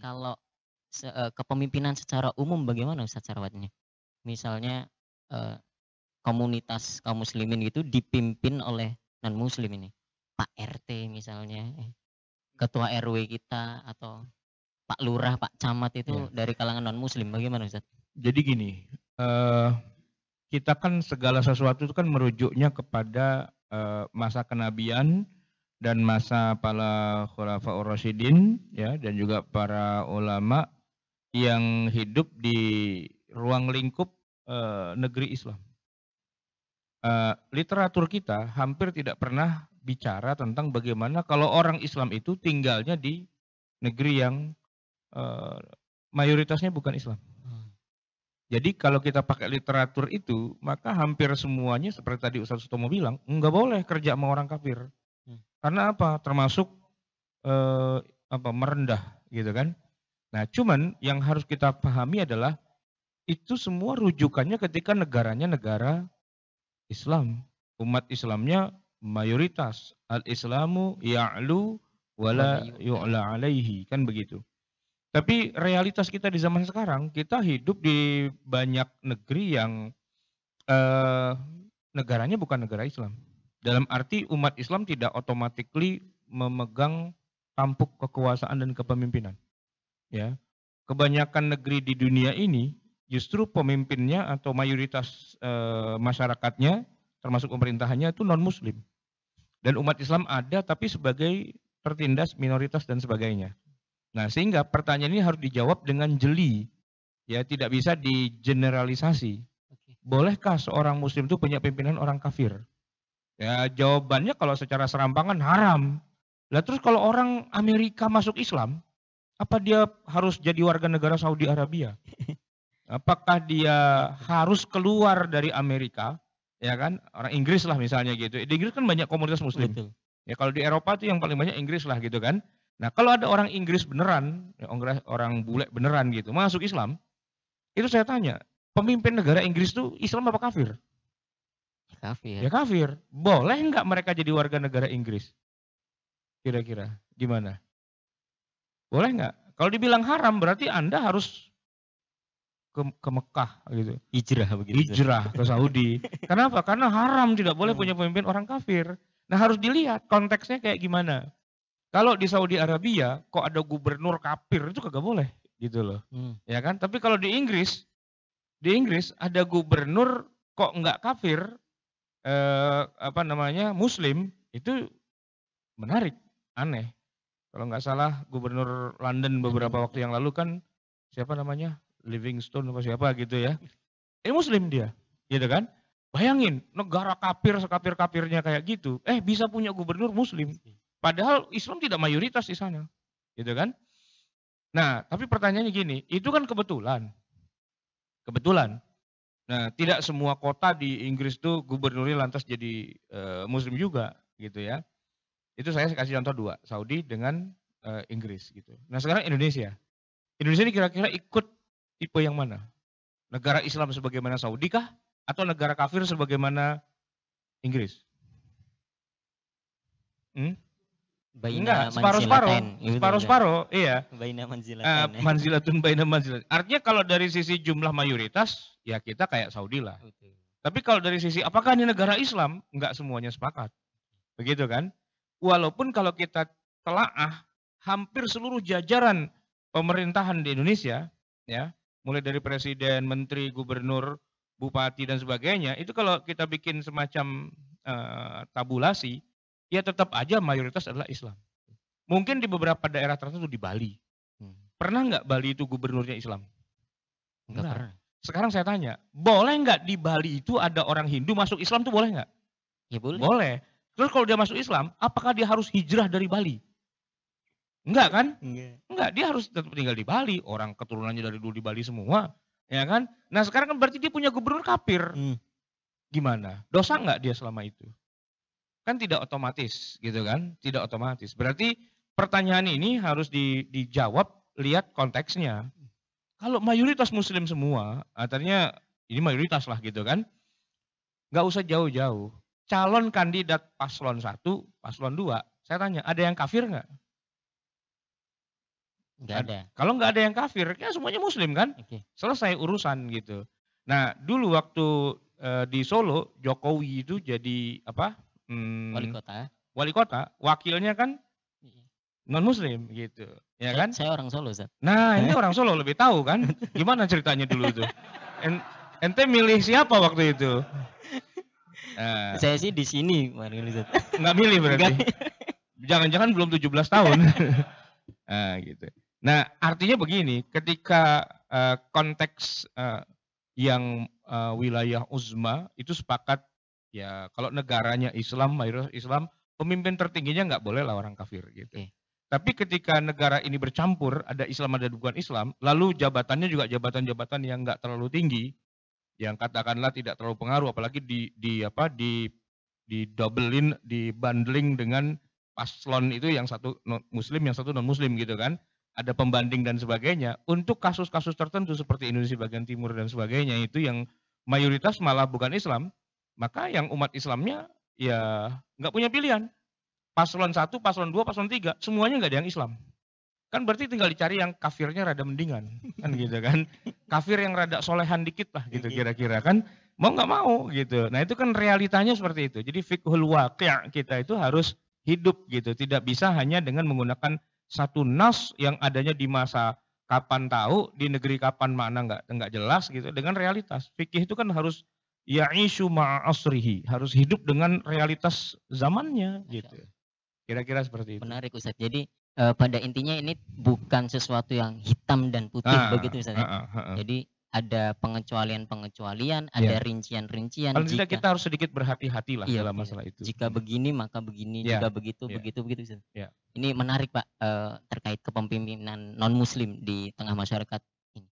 Kalau se eh, kepemimpinan secara umum bagaimana Ustaz Sarwatnya? Misalnya uh, komunitas kaum muslimin itu dipimpin oleh non muslim ini. Pak RT misalnya, eh, ketua RW kita atau Pak Lurah, Pak Camat itu ya. dari kalangan non muslim bagaimana Ustaz? Jadi gini, uh, kita kan segala sesuatu itu kan merujuknya kepada uh, masa kenabian dan masa para khulafaur rasyidin ya dan juga para ulama yang hidup di ruang lingkup e, negeri Islam. E, literatur kita hampir tidak pernah bicara tentang bagaimana kalau orang Islam itu tinggalnya di negeri yang e, mayoritasnya bukan Islam. Jadi kalau kita pakai literatur itu, maka hampir semuanya seperti tadi Ustaz Sutomo bilang, nggak boleh kerja sama orang kafir. Karena apa? Termasuk eh, apa merendah gitu kan. Nah, cuman yang harus kita pahami adalah itu semua rujukannya ketika negaranya negara Islam. Umat Islamnya mayoritas al-islamu ya'lu wala yu'la alaihi kan begitu. Tapi realitas kita di zaman sekarang, kita hidup di banyak negeri yang eh, negaranya bukan negara Islam. Dalam arti umat Islam tidak otomatis memegang tampuk kekuasaan dan kepemimpinan. Ya. Kebanyakan negeri di dunia ini justru pemimpinnya atau mayoritas e, masyarakatnya termasuk pemerintahannya itu non muslim. Dan umat Islam ada tapi sebagai tertindas minoritas dan sebagainya. Nah, sehingga pertanyaan ini harus dijawab dengan jeli. Ya, tidak bisa digeneralisasi. Bolehkah seorang muslim itu punya pimpinan orang kafir? Ya jawabannya kalau secara serampangan haram. Lah terus kalau orang Amerika masuk Islam, apa dia harus jadi warga negara Saudi Arabia? Apakah dia harus keluar dari Amerika? Ya kan, orang Inggris lah misalnya gitu. Di Inggris kan banyak komunitas muslim. Betul. Ya kalau di Eropa tuh yang paling banyak Inggris lah gitu kan. Nah kalau ada orang Inggris beneran, ya orang bule beneran gitu, masuk Islam, itu saya tanya, pemimpin negara Inggris tuh Islam apa kafir? Kafir. Ya kafir. Boleh nggak mereka jadi warga negara Inggris? Kira-kira gimana? Boleh nggak? Kalau dibilang haram berarti Anda harus ke, ke Mekah gitu. Hijrah begitu. Hijrah ke Saudi. Kenapa? Karena haram tidak boleh hmm. punya pemimpin orang kafir. Nah harus dilihat konteksnya kayak gimana. Kalau di Saudi Arabia kok ada gubernur kafir itu kagak boleh gitu loh. Hmm. Ya kan? Tapi kalau di Inggris di Inggris ada gubernur kok nggak kafir eh, apa namanya Muslim itu menarik, aneh. Kalau nggak salah Gubernur London beberapa hmm. waktu yang lalu kan siapa namanya Livingstone atau siapa gitu ya. eh Muslim dia, gitu kan? Bayangin negara kapir sekapir kapirnya kayak gitu, eh bisa punya gubernur Muslim. Padahal Islam tidak mayoritas di sana, gitu kan? Nah, tapi pertanyaannya gini, itu kan kebetulan. Kebetulan. Nah, tidak semua kota di Inggris itu gubernurnya lantas jadi e, muslim juga gitu ya. Itu saya kasih contoh dua, Saudi dengan e, Inggris gitu. Nah, sekarang Indonesia. Indonesia ini kira-kira ikut tipe yang mana? Negara Islam sebagaimana Saudi kah? Atau negara kafir sebagaimana Inggris? Hmm? Baina Enggak, separuh-separuh. Iya, separuh-separuh, iya. Baina manzilatun Uh, eh, manzilatun baina ya. manzilatun. Artinya kalau dari sisi jumlah mayoritas, ya kita kayak Saudi lah. Betul. Tapi kalau dari sisi apakah ini negara Islam, nggak semuanya sepakat. Begitu kan? Walaupun kalau kita telaah hampir seluruh jajaran pemerintahan di Indonesia, ya, mulai dari presiden, menteri, gubernur, bupati dan sebagainya, itu kalau kita bikin semacam uh, tabulasi, ya tetap aja mayoritas adalah Islam. Mungkin di beberapa daerah tertentu di Bali. Hmm. Pernah nggak Bali itu gubernurnya Islam? Enggak pernah. Sekarang saya tanya, boleh nggak di Bali itu ada orang Hindu masuk Islam tuh boleh nggak? Ya boleh. Boleh. Terus kalau dia masuk Islam, apakah dia harus hijrah dari Bali? Enggak kan? Enggak. Iya. Enggak, dia harus tetap tinggal di Bali. Orang keturunannya dari dulu di Bali semua. Ya kan? Nah sekarang kan berarti dia punya gubernur kapir. Hmm. Gimana? Dosa enggak dia selama itu? Kan tidak otomatis gitu kan, tidak otomatis. Berarti pertanyaan ini harus di, dijawab lihat konteksnya. Kalau mayoritas muslim semua, artinya ini mayoritas lah gitu kan, nggak usah jauh-jauh. Calon kandidat paslon satu paslon dua saya tanya, ada yang kafir nggak? Nggak ada. Kalau nggak ada yang kafir, ya semuanya muslim kan? Okay. Selesai urusan gitu. Nah dulu waktu eh, di Solo, Jokowi itu jadi apa hmm, wali kota. Wali kota, wakilnya kan iya. non muslim gitu ya saya, oh, kan saya orang Solo Zat. nah ini orang Solo lebih tahu kan gimana ceritanya dulu itu. en, ente milih siapa waktu itu nah. saya sih di sini nggak milih berarti jangan-jangan belum 17 tahun nah gitu nah artinya begini ketika uh, konteks uh, yang uh, wilayah uzma itu sepakat ya kalau negaranya Islam mayoritas Islam pemimpin tertingginya nggak boleh lah orang kafir gitu okay. Iya. tapi ketika negara ini bercampur ada Islam ada bukan Islam lalu jabatannya juga jabatan-jabatan yang nggak terlalu tinggi yang katakanlah tidak terlalu pengaruh apalagi di di apa di di doublein di bundling dengan paslon itu yang satu muslim yang satu non muslim gitu kan ada pembanding dan sebagainya untuk kasus-kasus tertentu seperti Indonesia bagian timur dan sebagainya itu yang mayoritas malah bukan Islam maka yang umat Islamnya ya nggak punya pilihan. Paslon satu, paslon dua, paslon tiga, semuanya nggak ada yang Islam. Kan berarti tinggal dicari yang kafirnya rada mendingan, kan gitu kan. Kafir yang rada solehan dikit lah gitu iya. kira-kira kan. Mau nggak mau gitu. Nah itu kan realitanya seperti itu. Jadi fikhul waqi' kita itu harus hidup gitu. Tidak bisa hanya dengan menggunakan satu nas yang adanya di masa kapan tahu di negeri kapan mana nggak nggak jelas gitu dengan realitas fikih itu kan harus ya'ishu asrihi harus hidup dengan realitas zamannya gitu. Kira-kira seperti itu. Menarik Ustaz. Jadi e, pada intinya ini bukan sesuatu yang hitam dan putih ah, begitu Ustaz. Ya? Ah, ah, ah, ah, Jadi ada pengecualian-pengecualian, iya. ada rincian-rincian. Kalau tidak kita harus sedikit berhati-hati lah iya, dalam masalah itu. Jika hmm. begini maka begini, ya. jika begitu ya. begitu begitu. ya. Ini menarik Pak e, terkait kepemimpinan non Muslim di tengah masyarakat